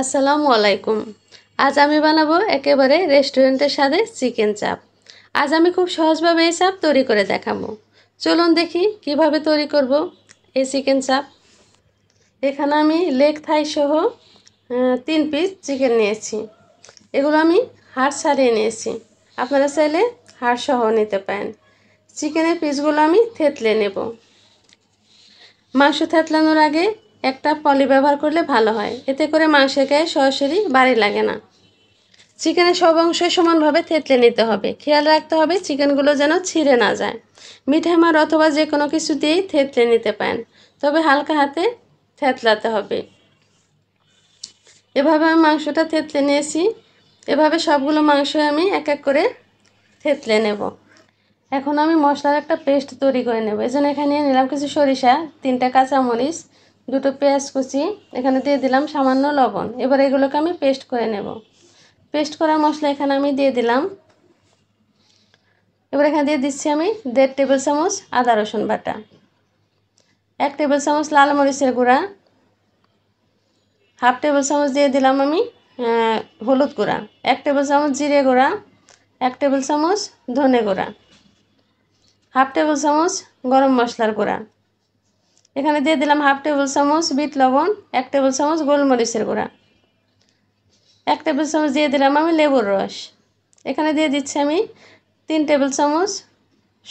আসসালামু আলাইকুম আজ আমি বানাবো একেবারে রেস্টুরেন্টের সাথে চিকেন চাপ আজ আমি খুব সহজভাবে এই চাপ তৈরি করে দেখাবো চলুন দেখি কিভাবে তৈরি করব এই চিকেন চাপ এখানে আমি লেগ থাই সহ তিন পিস চিকেন নিয়েছি এগুলো আমি হাড় সারিয়ে নিয়েছি আপনারা চাইলে হাড় সহ নিতে পারেন চিকেনের পিসগুলো আমি থেতলে নেব মাংস থেতলানোর আগে একটা পলি ব্যবহার করলে ভালো হয় এতে করে মাংসের গায়ে সরাসরি বাড়ি লাগে না চিকেনের সব অংশ সমানভাবে থেতলে নিতে হবে খেয়াল রাখতে হবে চিকেনগুলো যেন ছিঁড়ে না যায় মিঠামার অথবা যে কোনো কিছু দিয়েই থেতলে নিতে পারেন তবে হালকা হাতে থেতলাতে হবে এভাবে আমি মাংসটা থেতলে নিয়েছি এভাবে সবগুলো মাংস আমি এক এক করে থেতলে নেব এখন আমি মশলার একটা পেস্ট তৈরি করে নেব এই জন্য এখানে নিলাম কিছু সরিষা তিনটা কাঁচামরিচ দুটো পেঁয়াজ কুচি এখানে দিয়ে দিলাম সামান্য লবণ এবার এগুলোকে আমি পেস্ট করে নেব পেস্ট করা মশলা এখানে আমি দিয়ে দিলাম এবার এখানে দিয়ে দিচ্ছি আমি দেড় টেবিল চামচ আদা রসুন বাটা এক টেবিল চামচ লাল মরিচের গুঁড়া হাফ টেবিল চামচ দিয়ে দিলাম আমি হলুদ গুঁড়া এক টেবিল চামচ জিরে গুঁড়া এক টেবিল চামচ ধনে গুঁড়া হাফ টেবিল চামচ গরম মশলার গুঁড়া এখানে দিয়ে দিলাম হাফ টেবিল চামচ বিট লবণ এক টেবিল চামচ গোলমরিচের গুঁড়া এক টেবিল চামচ দিয়ে দিলাম আমি লেবুর রস এখানে দিয়ে দিচ্ছি আমি তিন টেবিল চামচ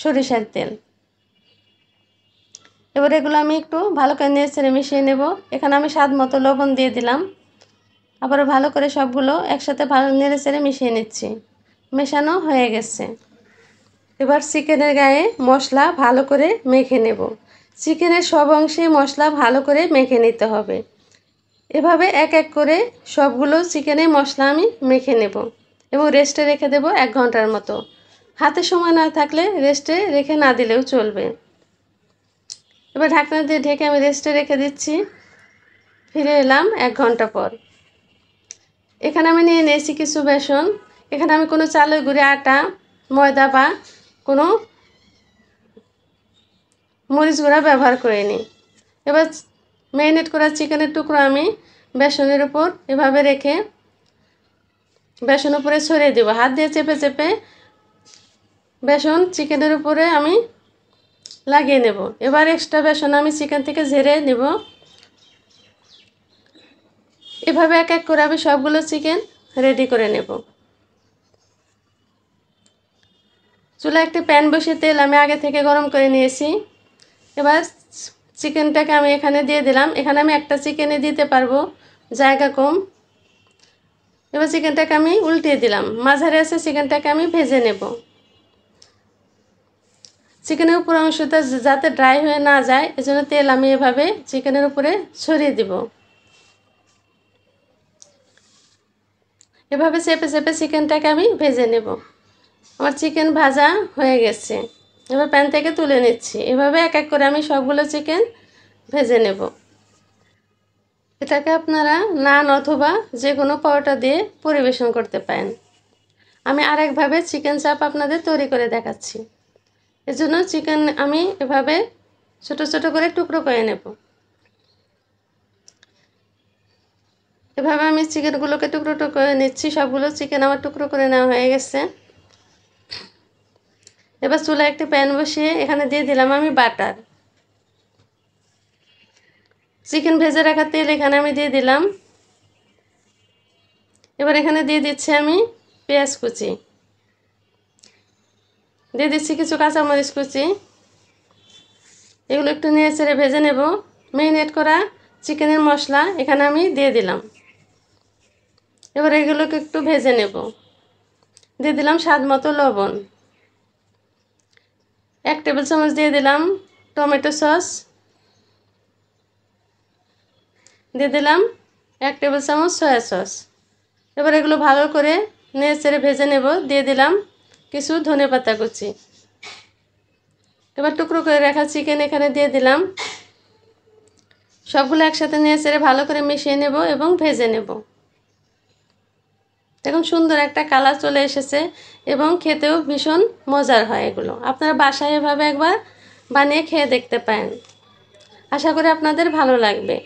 সরিষার তেল এবার এগুলো আমি একটু ভালো করে নিয়ে ছেড়ে মিশিয়ে নেব এখানে আমি স্বাদ মতো লবণ দিয়ে দিলাম আবার ভালো করে সবগুলো একসাথে ভালো নেড়ে ছেড়ে মিশিয়ে নিচ্ছি মেশানো হয়ে গেছে এবার চিকেনের গায়ে মশলা ভালো করে মেখে নেব চিকেনের সব অংশে মশলা ভালো করে মেখে নিতে হবে এভাবে এক এক করে সবগুলো চিকেনে মশলা আমি মেখে নেব এবং রেস্টে রেখে দেব এক ঘন্টার মতো হাতে সময় না থাকলে রেস্টে রেখে না দিলেও চলবে এবার ঢাকনা দিয়ে ঢেকে আমি রেস্টে রেখে দিচ্ছি ফিরে এলাম এক ঘন্টা পর এখানে আমি নিয়ে নিয়েছি কিছু বেসন এখানে আমি কোনো চালের গুঁড়ি আটা ময়দা বা কোনো মরিচ গুঁড়া ব্যবহার নিই এবার ম্যারিনেট করা চিকেনের টুকরো আমি বেসনের উপর এভাবে রেখে বেসন উপরে ছড়িয়ে দেবো হাত দিয়ে চেপে চেপে বেসন চিকেনের উপরে আমি লাগিয়ে নেব এবার এক্সট্রা বেসন আমি চিকেন থেকে ঝেড়ে নেব এভাবে এক এক করে আমি সবগুলো চিকেন রেডি করে নেব চুলা একটি প্যান বসিয়ে তেল আমি আগে থেকে গরম করে নিয়েছি এবার চিকেনটাকে আমি এখানে দিয়ে দিলাম এখানে আমি একটা চিকেনে দিতে পারবো জায়গা কম এবার চিকেনটাকে আমি উল্টিয়ে দিলাম মাঝারে এসে চিকেনটাকে আমি ভেজে নেব চিকেনের উপর অংশটা যাতে ড্রাই হয়ে না যায় এজন্য তেল আমি এভাবে চিকেনের উপরে ছড়িয়ে দিব এভাবে চেপে চেপে চিকেনটাকে আমি ভেজে নেব আমার চিকেন ভাজা হয়ে গেছে এবার প্যান থেকে তুলে নিচ্ছি এভাবে এক এক করে আমি সবগুলো চিকেন ভেজে নেব এটাকে আপনারা নান অথবা যে কোনো পরোটা দিয়ে পরিবেশন করতে পারেন আমি আরেকভাবে চিকেন চাপ আপনাদের তৈরি করে দেখাচ্ছি এজন্য চিকেন আমি এভাবে ছোট ছোট করে টুকরো করে নেব এভাবে আমি চিকেনগুলোকে টুকরো টুকরো করে নিচ্ছি সবগুলো চিকেন আমার টুকরো করে নেওয়া হয়ে গেছে এবার চুলা একটি প্যান বসিয়ে এখানে দিয়ে দিলাম আমি বাটার চিকেন ভেজে রাখার তেল এখানে আমি দিয়ে দিলাম এবার এখানে দিয়ে দিচ্ছি আমি পেঁয়াজ কুচি দিয়ে দিচ্ছি কিছু কাঁচামরিচ কুচি এগুলো একটু নিয়ে ছেড়ে ভেজে নেব মেরিনেট করা চিকেনের মশলা এখানে আমি দিয়ে দিলাম এবার এগুলোকে একটু ভেজে নেব দিয়ে দিলাম স্বাদ মতো লবণ এক টেবিল চামচ দিয়ে দিলাম টমেটো সস দিয়ে দিলাম এক টেবিল চামচ সয়া সস এবার এগুলো ভালো করে নেড়ে চেড়ে ভেজে নেব দিয়ে দিলাম কিছু ধনে পাতা কুচি এবার টুকরো করে রাখা চিকেন এখানে দিয়ে দিলাম সবগুলো একসাথে নিয়ে সেরে ভালো করে মিশিয়ে নেব এবং ভেজে নেব দেখুন সুন্দর একটা কালার চলে এসেছে এবং খেতেও ভীষণ মজার হয় এগুলো আপনারা বাসায় এভাবে একবার বানিয়ে খেয়ে দেখতে পান আশা করি আপনাদের ভালো লাগবে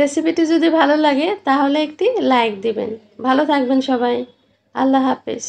রেসিপিটি যদি ভালো লাগে তাহলে একটি লাইক দিবেন ভালো থাকবেন সবাই আল্লাহ হাফিজ